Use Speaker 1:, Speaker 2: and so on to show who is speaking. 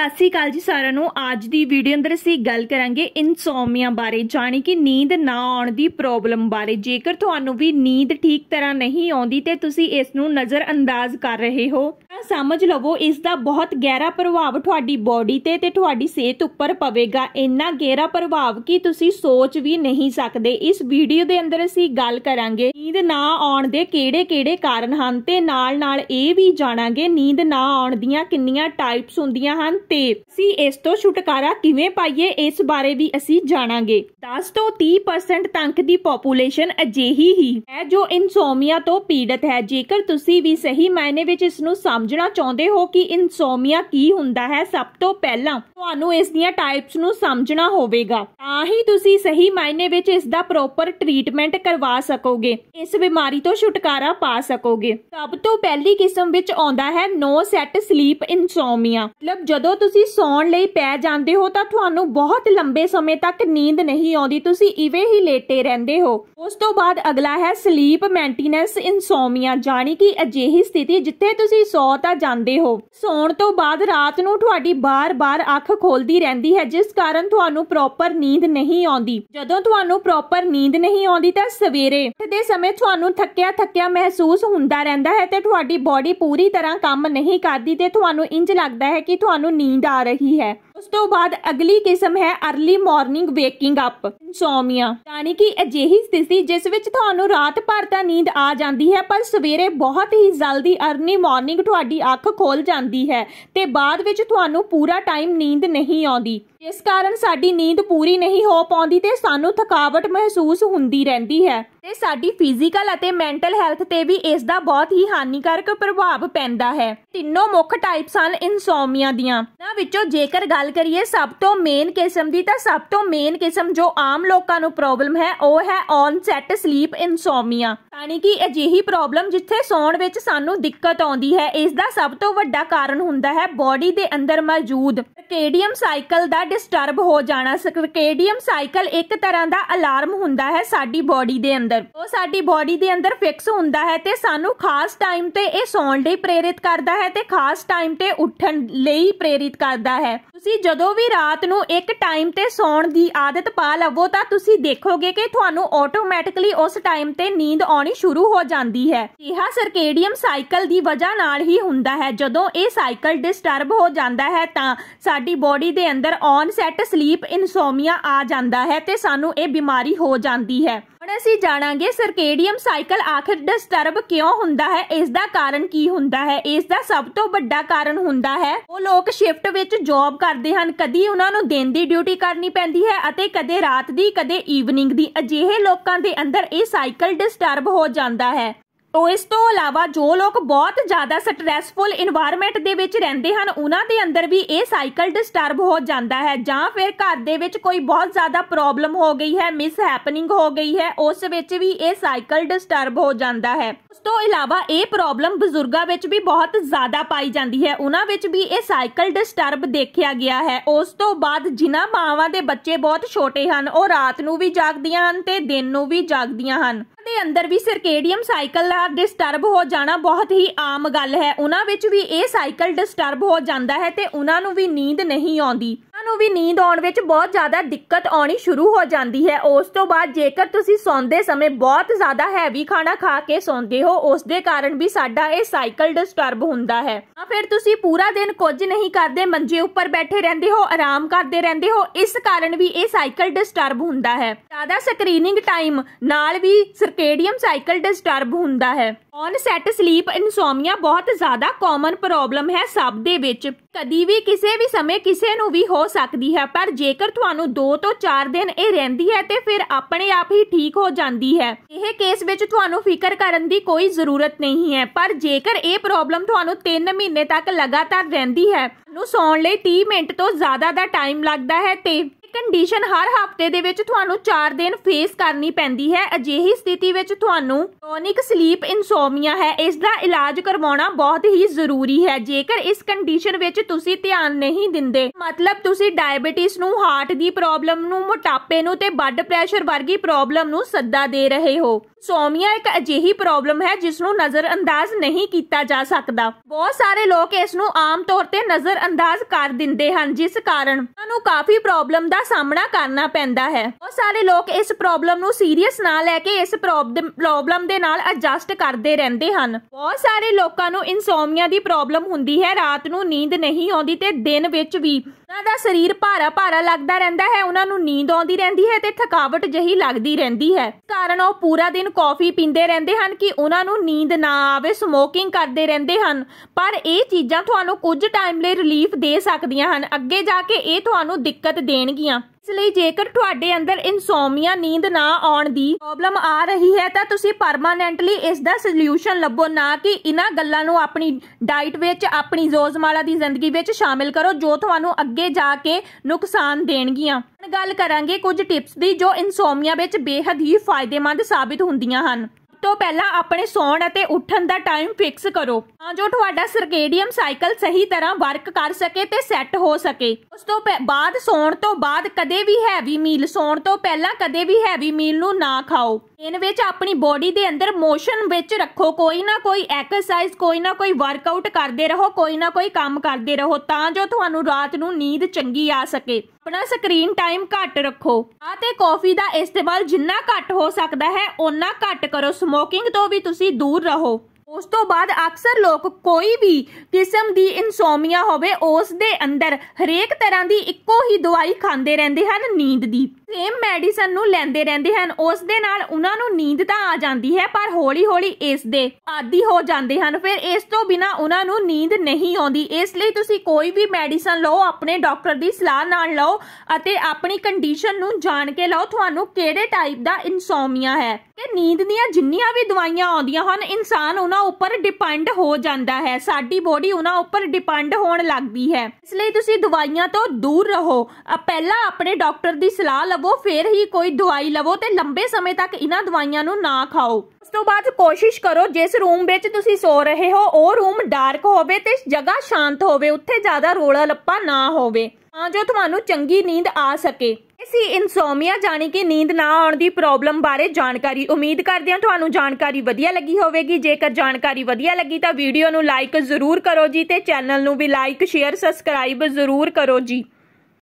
Speaker 1: ਸਤਿ ਸ੍ਰੀ ਅਕਾਲ ਜੀ ਸਾਰਿਆਂ ਨੂੰ ਅੱਜ ਦੀ ਵੀਡੀਓ ਅੰਦਰ ਅਸੀਂ ਗੱਲ ਕਰਾਂਗੇ ਇਨਸੋਮੀਆ ਬਾਰੇ ਜਾਨੀ ਕਿ ਨੀਂਦ ਨਾ ਆਉਣ ਦੀ ਪ੍ਰੋਬਲਮ ਬਾਰੇ ਜੇਕਰ ਤੁਹਾਨੂੰ ਵੀ ਨੀਂਦ ਠੀਕ ਤਰ੍ਹਾਂ ਨਹੀਂ ਆਉਂਦੀ ਤੇ ਤੁਸੀਂ ਇਸ ਨੂੰ ਨਜ਼ਰ ਅੰਦਾਜ਼ ਕਰ ਰਹੇ ਹੋ ਤਾਂ ਸਮਝ ਲਵੋ ਇਸ ਦਾ ਬਹੁਤ ਗਹਿਰਾ ਪ੍ਰਭਾਵ ਤੁਹਾਡੀ ਬਾਡੀ ਤੇ ਤੇ ਤੁਹਾਡੀ ਸਿਹਤ ਉੱਪਰ ਪਵੇਗਾ ਇੰਨਾ ਗਹਿਰਾ ਪ੍ਰਭਾਵ ਕਿ ਤੁਸੀਂ ਸੋਚ ਵੀ ਨਹੀਂ ਸਕਦੇ ਇਸ ਵੀਡੀਓ ਦੇ ਅੰਦਰ ਅਸੀਂ ਗੱਲ ਕਰਾਂਗੇ ਨੀਂਦ ਨਾ ਆਉਣ ਦੇ ਕਿਹੜੇ-ਕਿਹੜੇ ਕਾਰਨ ਹਨ ਤੇ ਨਾਲ-ਨਾਲ ਇਹ ਵੀ ਜਾਣਾਂਗੇ ਨੀਂਦ ਨਾ ਆਉਣ ਦੀਆਂ ਕਿੰਨੀਆਂ ਟਾਈਪਸ ਹੁੰਦੀਆਂ ਹਨ ਤੇ ਸੀ ਇਸ ਤੋਂ ਛੁਟਕਾਰਾ ਕਿਵੇਂ ਪਾਈਏ ਇਸ ਬਾਰੇ ਵੀ ਅਸੀਂ ਜਾਣਾਂਗੇ 10 ਤੋਂ 30% ਤੱਕ ਦੀ ਪੋਪੂਲੇਸ਼ਨ ਅਜੇਹੀ ਹੀ ਹੈ ਜੋ ਇਨਸੋਮੀਆ ਤੋਂ ਪੀੜਤ ਹੈ ਜੇਕਰ ਤੁਸੀਂ ਵੀ ਸਹੀ ਮਾਇਨੇ ਵਿੱਚ ਇਸ ਨੂੰ ਸਮਝਣਾ ਚਾਹੁੰਦੇ ਹੋ ਕਿ ਇਨਸੋਮੀਆ ਕੀ ਹੁੰਦਾ ਹੈ ਸਭ ਤੋਂ ਪਹਿਲਾਂ ਤੁਹਾਨੂੰ ਇਸ ਦੀਆਂ ਟਾਈਪਸ ਨੂੰ ਸਮਝਣਾ ਹੋਵੇਗਾ ਤਾਂ ਹੀ ਤੁਸੀਂ ਸਹੀ ਮਾਇਨੇ ਵਿੱਚ ਇਸ ਦਾ ਪ੍ਰੋਪਰ ਟ੍ਰੀਟਮੈਂਟ ਕਰਵਾ ਸਕੋਗੇ ਇਸ ਬਿਮਾਰੀ ਤੋਂ ਛੁਟਕਾਰਾ ਪਾ ਸਕੋਗੇ ਸਭ ਤੋਂ ਪਹਿਲੀ ਕਿਸਮ ਵਿੱਚ ਆਉਂਦਾ ਹੈ ਨੋ ਸੈਟ ਸਲੀਪ ਇਨਸੋਮੀਆ ਮਤਲਬ ਜਦੋਂ ਤੁਸੀਂ ਸੌਣ ਲਈ ਪੈ ਜਾਂਦੇ ਹੋ ਤਾਂ ਤੁਹਾਨੂੰ ਬਹੁਤ ਲੰਬੇ ਸਮੇਂ ਤੱਕ ਨੀਂਦ ਨਹੀਂ ਆਉਂਦੀ ਤੁਸੀਂ ਇਵੇਂ ਹੀ ਲੇਟੇ ਰਹਿੰਦੇ ਹੋ ਉਸ ਤੋਂ ਬਾਅਦ ਅਗਲਾ ਹੈ ਸਲੀਪ ਮੈਂਟੇਨੈਂਸ ਇਨਸੋਮੀਆ ਜਾਨੀ ਕਿ ਅਜਿਹੀ ਸਥਿਤੀ ਜਿੱਥੇ ਤੁਸੀਂ ਸੌ ਤਾਂ ਜਾਂਦੇ ਹੋ ਸੌਣ ਤੋਂ ਬਾਅਦ ਰਾਤ ਨੂੰ ਤੁਹਾਡੀ ਬਾਰ-ਬਾਰ ਅੱਖ ਖੋਲਦੀ ਰਹਿੰਦੀ ਹੈ ਜਿਸ ਕਾਰਨ ਤੁਹਾਨੂੰ ਪ੍ਰੋਪਰ ਨੀਂਦ ਨਹੀਂ ਆਉਂਦੀ ਜਦੋਂ ਤੁਹਾਨੂੰ ਪ੍ਰੋਪਰ ਨੀਂਦ ਨਹੀਂ ਆਉਂਦੀ ਤਾਂ ਸਵੇਰੇ ਦੇ ਸਮੇਂ ਤੁਹਾਨੂੰ ਥੱਕਿਆ-ਥੱਕਿਆ ਮਹਿਸੂਸ ਹੁੰਦਾ ਰਹਿੰਦਾ ਹੈ ਤੇ ਤੁਹਾਡੀ ਬਾਡੀ ਪੂਰੀ ਤਰ੍ਹਾਂ ਕੰਮ ਨਹੀਂ ਕਰਦੀ ਤੇ ਤੁਹਾਨੂੰ ਇੰਜ ਲੱਗਦਾ ਹੈ ਕਿ ਤੁਹਾਨੂੰ ਨੀਂਦ ਨੀਂਦ ਆ ਰਹੀ ਹੈ ਉਸ ਤੋਂ ਬਾਅਦ ਅਗਲੀ ਕਿਸਮ ਹੈ early morning waking up insomnia ਯਾਨੀ ਕਿ ਅਜਿਹੀ ਸਥਿਤੀ ਜਿਸ ਵਿੱਚ ਤੁਹਾਨੂੰ ਰਾਤ ਭਰ ਤਾਂ ਨੀਂਦ ਆ ਜਾਂਦੀ ਹੈ ਪਰ ਸਵੇਰੇ ਬਹੁਤ ਹੀ ਜਲਦੀ अर्ਲੀ ਮਾਰਨਿੰਗ ਤੁਹਾਡੀ ਅੱਖ ਖੋਲ ਜਾਂਦੀ ਹੈ ਤੇ ਬਾਅਦ ਵਿੱਚ ਤੁਹਾਨੂੰ ਪੂਰਾ ਟਾਈਮ ਨੀਂਦ ਨਹੀਂ ਆਉਂਦੀ ਇਸ ਕਾਰਨ ਸਾਡੀ ਨੀਂਦ ਪੂਰੀ ਨਹੀਂ ਹੋ ਪਾਉਂਦੀ ਤੇ ਸਾਨੂੰ ਥਕਾਵਟ ਮਹਿਸੂਸ ਹੁੰਦੀ ਰਹਿੰਦੀ ਹੈ ਤੇ ਸਾਡੀ ਫਿਜ਼ੀਕਲ ਅਤੇ ਮੈਂਟਲ ਹੈਲਥ ਤੇ ਵੀ ਇਸ ਦਾ ਬਹੁਤ ਹੀ ਹਾਨੀਕਾਰਕ ਪ੍ਰਭਾਵ ਪੈਂਦਾ ਹੈ ਤਿੰਨੋਂ ਮੁੱਖ ਟਾਈਪਸ ਹਨ ਇਨਸੋਮੀਆ ਦੀਆਂ ਨਾ ਵਿੱਚੋਂ ਜੇਕਰ ਗੱਲ ਕਰੀਏ ਸਭ ਤੋਂ ਮੇਨ ਕਿਸਮ ਦੀ ਤਾਂ ਸਭ ਤੋਂ ਮੇਨ ਕਿਸਮ ਜੋ ਆਮ ਲੋਕਾਂ ਨੂੰ ਪ੍ਰੋਬਲਮ ਹੈ ਉਹ ਹੈ ਔਨ ਸੈਟ ਸਲੀਪ ਇਨਸੋਮੀਆ ਯਾਨੀ ਕਿ ਅਜਿਹੀ ਪ੍ਰੋਬਲਮ ਜਿੱਥੇ ਸੌਣ ਵਿੱਚ ਸਾਨੂੰ ਦਿੱਕਤ ਆਉਂਦੀ ਹੈ ਇਸ ਦਾ ਸਭ ਤੋਂ ਵੱਡਾ ਕਾਰਨ ਹੁੰਦਾ ਹੈ ਬਾਡੀ ਦੇ ਅੰਦਰ ਮੌਜੂਦ ਸਰਕੇਡੀਅਮ ਸਾਈਕਲ ਦਾ ਡਿਸਟਰਬ ਹੋ ਜਾਣਾ ਸਰਕੇਡੀਅਮ ਸਾਈਕਲ ਇੱਕ ਤਰ੍ਹਾਂ ਦਾ ਅਲਾਰਮ ਹੁੰਦਾ ਹੈ ਸਾਡੀ ਬਾਡੀ ਦੇ ਅੰਦਰ ਉਹ ਸਾਡੀ ਬਾਡੀ ਦੇ ਅੰਦਰ ਫਿਕਸ ਹੁੰਦਾ ਹੈ ਤੇ ਸਾਨੂੰ ਖਾਸ ਟਾਈਮ ਤੇ ਇਹ ਸੌਣ ਲਈ ਪ੍ਰੇਰਿਤ ਕਰਦਾ ਹੈ ਤੇ ਖਾਸ ਟਾਈਮ ਤੇ ਉੱਠਣ ਲਈ ਪ੍ਰੇਰਿਤ ਕਰਦਾ ਹੈ ਤੁਸੀਂ ਜਦੋਂ ਵੀ ਰਾਤ ਨੂੰ ਇੱਕ ਟਾਈਮ ਤੇ ਸੌਣ ਦੀ ਆਦਤ ਪਾ ਲਵੋ ਤਾਂ ਤੁਸੀਂ ਦੇਖੋਗੇ ਕਿ ਤੁਹਾਨੂੰ ਆਟੋਮੈਟਿਕਲੀ ਉਸ ਟਾਈਮ ਤੇ ਨੀਂਦ ਆਉਣੀ ਹੋਣੀ ਸ਼ੁਰੂ ਹੋ ਜਾਂਦੀ ਹੈ ਇਹ ਸਰਕੇਡੀਅਮ ਸਾਈਕਲ ਦੀ ਵਜ੍ਹਾ ਨਾਲ ਹੀ ਹੁੰਦਾ ਹੈ ਜਦੋਂ ਇਹ ਸਾਈਕਲ ਡਿਸਟਰਬ ਹੋ ਜਾਂਦਾ ਹੈ ਤਾਂ ਸਾਡੀ ਬੋਡੀ ਦੇ ਅੰਦਰ ਔਨ ਸੈਟ ਸਲੀਪ ਇਨਸੋਮੀਆ ਆ ਜਾਂਦਾ ਹੈ ਤੇ ਸਾਨੂੰ ਇਹ ਬਿਮਾਰੀ ਹੋ ਜਾਂਦੀ ਹੈ ਹੁਣ ਅਸੀਂ ਜਾਣਾਂਗੇ ਸਰਕੇਡੀਅਮ ਸਾਈਕਲ ਆਖਿਰ ਡਿਸਟਰਬ ਕਿਉਂ ਹੁੰਦਾ ਹੈ ਇਸ ਦਾ ਕਾਰਨ ਕੀ ਹੁੰਦਾ ਹੈ ਇਸ ਦਾ ਸਭ ਤੋਂ ਵੱਡਾ ਕਾਰਨ ਹੁੰਦਾ ਹੈ ਉਹ ਲੋਕ ਸ਼ਿਫਟ ਵਿੱਚ ਜੌਬ ਕਰਦੇ ਹਨ ਕਦੀ ਉਹਨਾਂ ਨੂੰ ਦਿਨ ਦੀ ਡਿਊਟੀ ਕਰਨੀ ਪੈਂਦੀ ਹੈ ਅਤੇ ਕਦੇ ਰਾਤ ਦੀ ਕਦੇ ਈਵਨਿੰਗ ਦੀ ਅਜਿਹੇ ਲੋਕਾਂ ਦੇ ਅੰਦਰ ਇਹ ਸਾਈਕਲ ਡਿਸਟਰਬ ਹੋ ਜਾਂਦਾ ਹੈ ਤੋਂ ਇਸ ਤੋਂ ਇਲਾਵਾ ਜੋ ਲੋਕ ਬਹੁਤ ਜ਼ਿਆਦਾ ਸਟ੍ਰੈਸਫੁਲ এনवायरमेंट ਦੇ ਵਿੱਚ ਰਹਿੰਦੇ ਹਨ ਉਹਨਾਂ ਦੇ ਅੰਦਰ ਵੀ ਇਹ ਸਾਈਕਲ ਡਿਸਟਰਬ ਹੋ ਜਾਂਦਾ ਹੈ ਜਾਂ ਫਿਰ ਘਰ ਦੇ ਵਿੱਚ ਕੋਈ ਬਹੁਤ ਜ਼ਿਆਦਾ ਪ੍ਰੋਬਲਮ ਹੋ ਗਈ ਹੈ ਮਿਸ ਹੈਪਨਿੰਗ ਹੋ ਗਈ ਹੈ ਉਸ ਵਿੱਚ ਵੀ ਇਹ ਸਾਈਕਲ ਡਿਸਟਰਬ ਹੋ ਜਾਂਦਾ ਹੈ ਉਸ ਤੋਂ ਇਲਾਵਾ ਇਹ ਪ੍ਰੋਬਲਮ ਬਜ਼ੁਰਗਾਂ ਵਿੱਚ ਵੀ ਬਹੁਤ ਜ਼ਿਆਦਾ ਪਾਈ ਜਾਂਦੀ ਹੈ ਉਹਨਾਂ ਵਿੱਚ ਵੀ ਇਹ ਸਾਈਕਲ ਡਿਸਟਰਬ ਦੇਖਿਆ ਗਿਆ ਹੈ ਉਸ ਤੋਂ ਬਾਅਦ ਜਿਨ੍ਹਾਂ ਮਾਵਾਂ ਦੇ ਬੱਚੇ ਬਹੁਤ ਛੋਟੇ ਹਨ ਉਹ ਰਾਤ ਨੂੰ ਵੀ ਜਾਗਦੀਆਂ ਹਨ ਤੇ ਦਿਨ ਨੂੰ ਵੀ ਜਾਗਦੀਆਂ ਹਨ ਦੇ ਅੰਦਰ ਵੀ ਸਰਕੇਡੀਅਮ ਸਾਈਕਲ ਦਾ ਡਿਸਟਰਬ ਹੋ ਜਾਣਾ ਬਹੁਤ ਹੀ ਆਮ ਗੱਲ ਹੈ ਉਹਨਾਂ ਵਿੱਚ ਵੀ ਇਹ ਸਾਈਕਲ ਡਿਸਟਰਬ ਹੋ ਜਾਂਦਾ ਹੈ ਤੇ ਉਹਨਾਂ ਨੂੰ ਵੀ ਨੀਂਦ ਨਹੀਂ ਆਉਂਦੀ ਵੀ ਨੀਂਦ ਆਉਣ ਵਿੱਚ ਬਹੁਤ ਜ਼ਿਆਦਾ ਦਿੱਕਤ ਆਉਣੀ ਸ਼ੁਰੂ ਹੋ ਜਾਂਦੀ ਹੈ ਉਸ ਤੋਂ ਬਾਅਦ ਜੇਕਰ ਤੁਸੀਂ ਸੌਂਦੇ ਸਮੇਂ ਬਹੁਤ ਜ਼ਿਆਦਾ ਹੈਵੀ ਖਾਣਾ ਖਾ ਕੇ ਸੌਂਦੇ ਹੋ ਉਸ ਦੇ ਕਾਰਨ ਵੀ ਸਾਡਾ ਇਹ ਸਾਈਕਲ ਡਿਸਟਰਬ ਹੁੰਦਾ ਹੈ ਤਾਂ ਫਿਰ ਤੁਸੀਂ ਪੂਰਾ ਦਿਨ ਕੁਝ ਨਹੀਂ ਕਰਦੇ ਮੰਜੇ ਉੱਪਰ ਬੈਠੇ ਰਹਿੰਦੇ ਹੋ ਆਰਾਮ ਕਰਦੇ ਰਹਿੰਦੇ ਹੋ ਇਸ ਕਾਰਨ ਵੀ ਇਹ ਸਾਈਕਲ ਡਿਸਟਰਬ ਹੁੰਦਾ ਹੈ ਜ਼ਿਆਦਾ ਸਕਰੀਨਿੰਗ ਟਾਈਮ ਨਾਲ ਵੀ ਸਰਕੇਡੀਅਮ ਸਾਈਕਲ ਡਿਸਟਰਬ ਹੁੰਦਾ ਹੈ ਔਨ ਸੈਟ ਸਲੀਪ ਇਨਸੋਮੀਆ ਬਹੁਤ ਜ਼ਿਆਦਾ ਕਾਮਨ ਪ੍ਰੋਬਲਮ ਹੈ ਸਭ ਦੇ ਵਿੱਚ ਕਦੀ ਵੀ ਕਿਸੇ ਵੀ ਸਮੇਂ ਕਿਸੇ ਨੂੰ ਵੀ ਹੋ ਸਕਦੀ ਹੈ ਪਰ ਜੇਕਰ ਤੁਹਾਨੂੰ 2 ਤੋਂ 4 ਦਿਨ ਇਹ ਰਹਿੰਦੀ ਹੈ ਤੇ ਫਿਰ ਆਪਣੇ ਆਪ ਹੀ ਠੀਕ ਹੋ ਜਾਂਦੀ ਹੈ ਇਹ ਕੇਸ ਵਿੱਚ ਤੁਹਾਨੂੰ ਫਿਕਰ ਕਰਨ ਦੀ ਕੋਈ ਜ਼ਰੂਰਤ ਨਹੀਂ ਹੈ ਪਰ ਜੇਕਰ ਇਹ ਪ੍ਰੋਬਲਮ ਤੁਹਾਨੂੰ 3 ਮਹੀਨੇ ਤੱਕ ਲਗਾਤਾਰ ਰਹਿੰਦੀ ਹੈ ਨੂੰ ਸੌਣ ਲਈ 30 ਮਿੰਟ ਤੋਂ ਜ਼ਿਆਦਾ ਦਾ ਟਾਈਮ ਲੱਗਦਾ ਹੈ ਤੇ ਕੰਡੀਸ਼ਨ ਹਰ ਹਫਤੇ ਦੇ ਵਿੱਚ ਤੁਹਾਨੂੰ 4 ਦਿਨ ਫੇਸ ਕਰਨੀ ਪੈਂਦੀ ਹੈ ਅਜਿਹੀ ਸਥਿਤੀ ਵਿੱਚ ਤੁਹਾਨੂੰ ਕ੍ਰੋਨਿਕ ਸਲੀਪ ਇਨਸੋਮੀਆ ਹੈ ਇਸ ਦਾ ਇਲਾਜ ਕਰਵਾਉਣਾ ਬਹੁਤ ਹੀ ਜ਼ਰੂਰੀ ਹੈ ਜੇਕਰ ਇਸ ਕੰਡੀਸ਼ਨ ਵਿੱਚ ਤੁਸੀਂ ਧਿਆਨ ਨਹੀਂ ਦਿੰਦੇ ਮਤਲਬ ਤੁਸੀਂ ਡਾਇਬੀਟਿਸ ਨੂੰ ਹਾਰਟ ਦੀ ਪ੍ਰੋਬਲਮ ਨੂੰ ਮੋਟਾਪੇ ਨੂੰ ਤੇ ਬੱਡ ਪ੍ਰੈਸ਼ਰ ਵਰਗੀ ਪ੍ਰੋਬਲਮ ਨੂੰ ਸੱਦਾ ਦੇ ਰਹੇ ਹੋ ਸੋਮੀਆ ਇੱਕ ਅਜਿਹੀ ਪ੍ਰੋਬਲਮ ਹੈ ਜਿਸ ਨੂੰ ਨਜ਼ਰ ਅੰਦਾਜ਼ ਨਹੀਂ ਕੀਤਾ ਜਾ ਸਕਦਾ ਬਹੁਤ ਸਾਰੇ ਲੋਕ ਇਸ ਨੂੰ ਆਮ ਤੌਰ ਤੇ ਨਜ਼ਰ ਅੰਦਾਜ਼ ਕਰ ਦਿੰਦੇ ਹਨ ਜਿਸ ਕਾਰਨ ਉਹਨਾਂ ਨੂੰ ਕਾਫੀ ਪ੍ਰੋਬਲਮ ਦਾ ਦਾ ਸਾਹਮਣਾ ਕਰਨਾ ਪੈਂਦਾ ਹੈ ਬਹੁਤ ਸਾਰੇ ਲੋਕ ਇਸ ਪ੍ਰੋਬਲਮ ਨੂੰ ਸੀਰੀਅਸ ਨਾ ਲੈ ਕੇ ਇਸ ਪ੍ਰੋਬਲਮ ਦੇ ਨਾਲ ਐਡਜਸਟ ਕਰਦੇ ਰਹਿੰਦੇ ਹਨ ਬਹੁਤ ਸਾਰੇ ਲੋਕਾਂ ਨੂੰ ਇਨਸੋਮਨੀਆ ਦੀ ਪ੍ਰੋਬਲਮ ਹੁੰਦੀ ਹੈ ਰਾਤ ਨੂੰ ਨੀਂਦ ਨਹੀਂ ਆਉਂਦੀ ਤੇ ਦਿਨ ਵਿੱਚ ਵੀ ਉਹਨਾਂ ਦਾ ਸਰੀਰ ਭਾਰਾ ਭਾਰਾ ਲੱਗਦਾ ਰਹਿੰਦਾ ਹੈ ਉਹਨਾਂ ਨੂੰ ਨੀਂਦ ਆਉਂਦੀ ਰਹਿੰਦੀ ਹੈ ਤੇ ਥਕਾਵਟ ਜਹੀ ਲੱਗਦੀ ਰਹਿੰਦੀ ਹੈ ਕਾਰਨ ਉਹ ਪੂਰਾ ਦਿਨ ਕਾਫੀ ਪੀਂਦੇ ਰਹਿੰਦੇ ਹਨ ਕਿ ਉਹਨਾਂ ਨੂੰ ਨੀਂਦ ਨਾ ਆਵੇ ਸਮੋਕਿੰਗ ਕਰਦੇ ਰਹਿੰਦੇ ਹਨ ਪਰ ਇਹ ਚੀਜ਼ਾਂ ਤੁਹਾਨੂੰ ਕੁਝ ਟਾਈਮ ਲਈ ਰਿਲੀਫ ਦੇ ਸਕਦੀਆਂ ਹਨ ਅੱਗੇ ਜਾ ਕੇ ਇਹ ਤੁਹਾਨੂੰ ਦਿੱਕਤ ਦੇਣਗੀਆਂ ਆ ਇਸ ਲਈ ਜੇਕਰ ਤੁਹਾਡੇ ਅੰਦਰ ਇਨਸੋਮੀਆ ਨੀਂਦ ਨਾ ਆਉਣ ਦੀ ਪ੍ਰੋਬਲਮ ਆ ਰਹੀ ਹੈ ਤਾਂ ਤੁਸੀਂ ਪਰਮਾਨੈਂਟਲੀ ਇਸ ਦਾ ਸੋਲੂਸ਼ਨ ਲੱਭੋ ਨਾ ਕਿ ਇਹਨਾਂ ਗੱਲਾਂ ਨੂੰ ਆਪਣੀ ਡਾਈਟ ਵਿੱਚ ਆਪਣੀ ਜੋਜ਼ਮਾਲਾ ਦੀ ਜ਼ਿੰਦਗੀ ਵਿੱਚ ਸ਼ਾਮਿਲ ਕਰੋ ਜੋ ਤੁਹਾਨੂੰ ਅੱਗੇ ਜਾ ਕੇ ਨੁਕਸਾਨ ਦੇਣਗੀਆਂ ਗੱਲ ਕਰਾਂਗੇ ਕੁਝ ਟਿਪਸ ਦੀ ਜੋ ਇਨਸੋਮੀਆ ਵਿੱਚ ਬੇਹਦ ਹੀ ਫਾਇਦੇਮੰਦ ਸਾਬਿਤ ਹੁੰਦੀਆਂ ਹਨ ਤੋਂ ਪਹਿਲਾਂ ਆਪਣੇ ਸੌਣ ਅਤੇ ਉੱਠਣ ਦਾ ਟਾਈਮ ਫਿਕਸ ਕਰੋ ਤਾਂ ਜੋ ਤੁਹਾਡਾ ਸਰਕੇਡੀਅਮ ਸਾਈਕਲ ਸਹੀ ਤਰ੍ਹਾਂ ਵਰਕ ਕਰ ਸਕੇ ਤੇ ਸੈੱਟ ਹੋ ਸਕੇ ਉਸ ਤੋਂ ਬਾਅਦ ਸੌਣ ਤੋਂ ਬਾਅਦ ਕਦੇ ਵੀ ਹੈਵੀ ਮੀਲ ਸੌਣ ਤੋਂ ਪਹਿਲਾਂ ਕਦੇ ਵੀ ਹੈਵੀ ਮੀਲ ਨੂੰ ਨਾ ਖਾਓ ਇਨ ਵਿੱਚ ਆਪਣੀ ਬੋਡੀ ਦੇ ਅੰਦਰ ਮੋਸ਼ਨ ਵਿੱਚ ਰੱਖੋ ਕੋਈ ਨਾ ਕੋਈ ਐਕਸਰਸਾਈਜ਼ ਕੋਈ ਨਾ ਕੋਈ ਵਰਕਆਊਟ ਕਰਦੇ ਰਹੋ ਕੋਈ ਨਾ ਕੋਈ ਕੰਮ ਕਰਦੇ ਰਹੋ ਤਾਂ ਜੋ ਤੁਹਾਨੂੰ ਰਾਤ ਨੂੰ ਨੀਂਦ ਚੰਗੀ ਆ ਸਕੇ ਆਪਣਾ ਸਕਰੀਨ ਟਾਈਮ ਘੱਟ ਰੱਖੋ ਆ ਤੇ ਕੌਫੀ ਦਾ ਇਸਤੇਮਾਲ ਜਿੰਨਾ ਘੱਟ ਹੋ ਸਕਦਾ ਹੈ ਓਨਾ ਘੱਟ ਕਰੋ ਸਮੋਕਿੰਗ ਤੋਂ ਵੀ ਤੁਸੀਂ ਦੂਰ ਰਹੋ ਉਸ ਤੋਂ ਬਾਅਦ ਅਕਸਰ ਲੋਕ ਕੋਈ ਵੀ ਕਿਸਮ ਦੀ ਇਨਸੋਮੀਆ ਹੋਵੇ ਉਸ ਦੇ ਅੰਦਰ ਹਰੇਕ ਤਰ੍ਹਾਂ ਦੀ ਇੱਕੋ ਹੀ ਦਵਾਈ ਖਾਂਦੇ ਰਹਿੰਦੇ ਹਨ ਨੀਂਦ ਦੀ ਸੇਮ ਮੈਡੀਸਨ ਨੂੰ ਲੈਂਦੇ ਰਹਿੰਦੇ ਹਨ ਉਸ ਦੇ ਨਾਲ ਉਹਨਾਂ ਨੂੰ ਨੀਂਦ ਤਾਂ ਆ ਜਾਂਦੀ ਹੈ ਪਰ ਹੌਲੀ-ਹੌਲੀ ਇਸ ਦੇ ਆਦੀ ਹੋ ਜਾਂਦੇ ਹਨ ਫਿਰ ਇਸ ਤੋਂ ਬਿਨਾ ਉਹਨਾਂ ਨੂੰ ਨੀਂਦ ਨਹੀਂ ਆਉਂਦੀ ਇਸ ਲਈ ਤੁਸੀਂ ਕੋਈ ਵੀ ਮੈਡੀਸਨ ਲਓ ਆਪਣੇ ਡਾਕਟਰ ਦੀ ਸਲਾਹ ਨਾਲ ਲਓ ਅਤੇ ਆਪਣੀ ਕੰਡੀਸ਼ਨ ਨੂੰ ਜਾਣ ਕੇ ਲਓ ਤੁਹਾਨੂੰ ਕਿਹੜੇ ਟਾਈਪ ਦਾ ਇਨਸੋਮੀਆ ਹੈ ਤੇ ਨੀਂਦ ਦੀਆਂ ਜਿੰਨੀਆਂ ਵੀ ਦਵਾਈਆਂ ਆਉਂਦੀਆਂ ਹਨ ਇਨਸਾਨ ਉਹਨਾਂ ਉੱਪਰ ਡਿਪੈਂਡ ਹੋ ਜਾਂਦਾ ਹੈ ਸਾਡੀ ਬੋਡੀ ਉਹਨਾਂ ਉੱਪਰ ਡਿਪੈਂਡ ਹੋਣ ਲੱਗਦੀ ਹੈ ਇਸ ਲਈ ਤੁਸੀਂ ਦਵਾਈਆਂ ਤੋਂ ਦੂਰ ਰਹੋ ਪਹਿਲਾਂ ਆਪਣੇ ਡਾਕਟਰ ਦੀ ਸਲਾਹ ਲਵੋ ਫਿਰ ਹੀ ਕੋਈ ਦਵਾਈ ਲਵੋ ਤੇ ਲੰਬੇ ਸਮੇਂ ਤੱਕ ਇਹਨਾਂ ਦਵਾਈਆਂ ਨੂੰ ਨਾ ਖਾਓ ਉਸ ਤੋਂ ਬਾਅਦ ਕੋਸ਼ਿਸ਼ ਕਰੋ ਜਿਸ ਰੂਮ ਵਿੱਚ ਤੁਸੀਂ ਸੋ ਰਹੇ ਹੋ ਉਹ ਰੂਮ ਡਾਰਕ ਹੋਵੇ ਤੇ ਜਗ੍ਹਾ ਸ਼ਾਂਤ ਹੋਵੇ ਉੱਥੇ ਜ਼ਿਆਦਾ ਰੋਲਾ ਲੱਪਾ ਨਾ ਹੋਵੇ ਤਾਂ ਜੋ ਤੁਹਾਨੂੰ ਚੰਗੀ ਨੀਂਦ ਆ ਸਕੇ ਸੀ ਇਨਸੋਮੀਆ ਜਾਨੀ ਕਿ ਨੀਂਦ ਨਾ ਆਉਣ ਦੀ ਪ੍ਰੋਬਲਮ ਬਾਰੇ ਜਾਣਕਾਰੀ ਉਮੀਦ ਕਰਦੇ ਹਾਂ ਤੁਹਾਨੂੰ ਜਾਣਕਾਰੀ ਵਧੀਆ ਲੱਗੀ ਹੋਵੇਗੀ ਜੇਕਰ ਜਾਣਕਾਰੀ ਵਧੀਆ ਲੱਗੀ ਤਾਂ ਵੀਡੀਓ ਨੂੰ ਲਾਈਕ ਜ਼ਰੂਰ ਕਰੋ ਜੀ ਤੇ ਚੈਨਲ ਨੂੰ ਵੀ ਲਾਈਕ ਸ਼ੇਅਰ ਸਬਸਕ੍ਰਾਈਬ ਜ਼ਰੂਰ ਕਰੋ ਜੀ